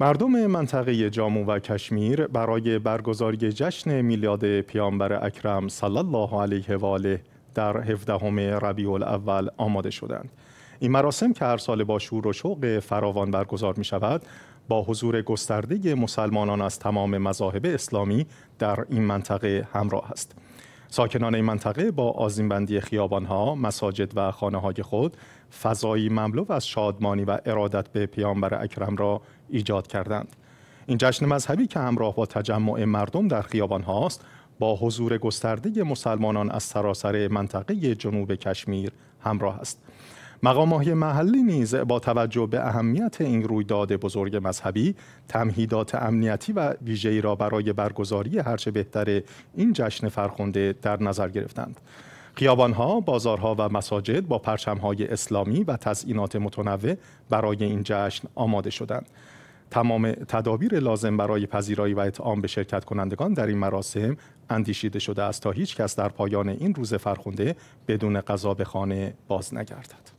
مردم منطقه جامو و کشمیر برای برگزاری جشن میلاد پیامبر اکرم صلی الله علیه و آله در 17 ربیع الاول آماده شدند. این مراسم که هر سال با شور و شوق فراوان برگزار می شود با حضور گسترده مسلمانان از تمام مذاهب اسلامی در این منطقه همراه است. ساکنان این منطقه با آزیمبندی خیابانها، مساجد و خانه های خود فضایی مملو از شادمانی و ارادت به پیامبر اکرم را ایجاد کردند. این جشن مذهبی که همراه با تجمع مردم در خیابان هاست با حضور گسترده مسلمانان از سراسر منطقه جنوب کشمیر همراه است. مقام های محلی نیز با توجه به اهمیت این رویداد بزرگ مذهبی تمهیدات امنیتی و ویژه‌ای را برای برگزاری هرچه بهتر این جشن فرخنده در نظر گرفتند. خیابانها، بازارها و مساجد با پرچمهای اسلامی و تزئینات متنوع برای این جشن آماده شدند. تمام تدابیر لازم برای پذیرایی و اطعام به شرکت کنندگان در این مراسم اندیشیده شده است تا هیچ کس در پایان این روز فرخنده بدون غذا به خانه باز نگردد.